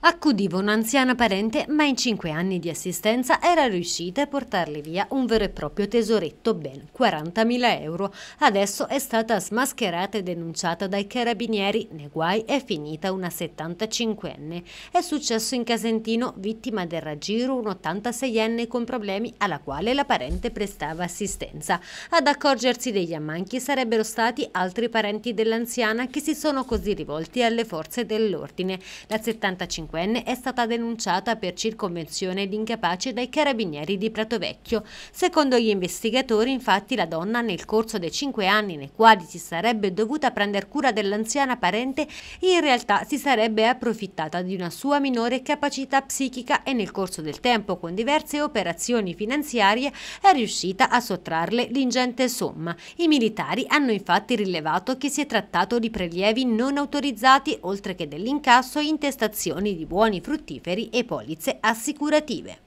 Accudiva un'anziana parente, ma in cinque anni di assistenza era riuscita a portarle via un vero e proprio tesoretto, ben 40.000 euro. Adesso è stata smascherata e denunciata dai carabinieri. Ne guai è finita una 75enne. È successo in Casentino, vittima del raggiro, un 86enne con problemi alla quale la parente prestava assistenza. Ad accorgersi degli ammanchi sarebbero stati altri parenti dell'anziana che si sono così rivolti alle forze dell'ordine. La 75 45enne, è stata denunciata per circonvenzione di incapace dai carabinieri di Pratovecchio. Secondo gli investigatori, infatti, la donna nel corso dei 5 anni nei quali si sarebbe dovuta prendere cura dell'anziana parente, in realtà si sarebbe approfittata di una sua minore capacità psichica e nel corso del tempo, con diverse operazioni finanziarie, è riuscita a sottrarle l'ingente somma. I militari hanno infatti rilevato che si è trattato di prelievi non autorizzati, oltre che dell'incasso e intestazioni di buoni fruttiferi e polizze assicurative.